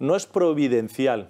no es providencial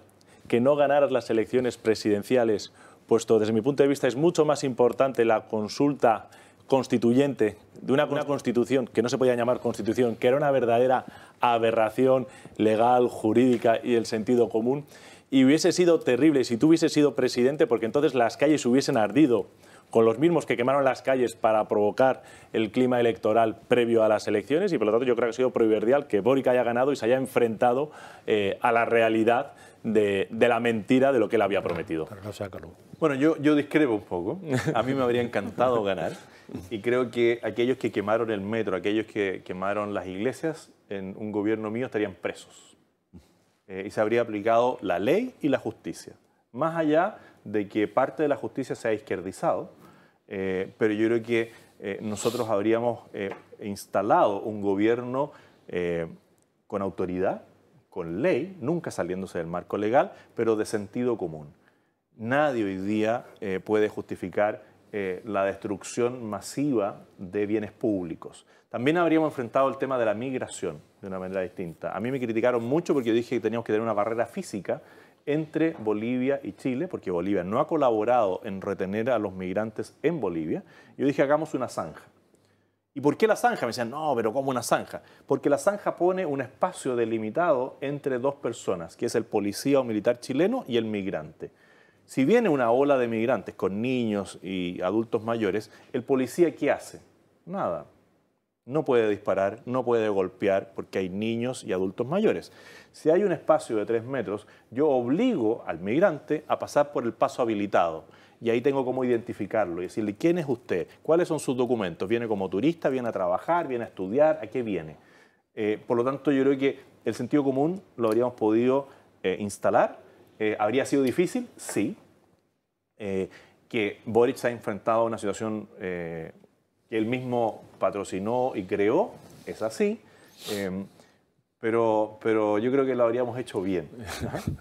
que no ganaras las elecciones presidenciales, puesto desde mi punto de vista es mucho más importante la consulta constituyente de una, constitución que no se podía llamar constitución, que era una verdadera aberración legal, jurídica y el sentido común, y hubiese sido terrible si tú hubieses sido presidente, porque entonces las calles hubiesen ardido con los mismos que quemaron las calles para provocar el clima electoral previo a las elecciones y por lo tanto yo creo que ha sido proverbial que Boric haya ganado y se haya enfrentado eh, a la realidad de, la mentira de lo que él había prometido. bueno, yo, yo discrepo un poco. A mí me habría encantado ganar y creo que aquellos que quemaron el metro, aquellos que quemaron las iglesias, en un gobierno mío estarían presos. Eh, y se habría aplicado la ley y la justicia. Más allá de que parte de la justicia se ha izquierdizado, eh, pero yo creo que eh, nosotros habríamos eh, instalado un gobierno con autoridad, con ley, nunca saliéndose del marco legal, pero de sentido común. Nadie hoy día puede justificar la destrucción masiva de bienes públicos. También habríamos enfrentado el tema de la migración de una manera distinta. A mí me criticaron mucho porque yo dije que teníamos que tener una barrera física entre Bolivia y Chile, porque Bolivia no ha colaborado en retener a los migrantes en Bolivia, yo dije, hagamos una zanja. ¿Y por qué la zanja? Me decían, no, pero ¿cómo una zanja? Porque la zanja pone un espacio delimitado entre dos personas, que es el policía o militar chileno y el migrante. Si viene una ola de migrantes con niños y adultos mayores, ¿el policía qué hace? Nada, no puede disparar, no puede golpear, porque hay niños y adultos mayores. Si hay un espacio de tres metros, yo obligo al migrante a pasar por el paso habilitado. Y ahí tengo cómo identificarlo y decirle quién es usted, cuáles son sus documentos, viene como turista, viene a trabajar, viene a estudiar, a qué viene. Eh, por lo tanto, yo creo que el sentido común lo habríamos podido eh, instalar. Eh, ¿Habría sido difícil? Sí. que Boric se ha enfrentado a una situación que él mismo patrocinó y creó, es así, em, pero, pero yo creo que lo habríamos hecho bien.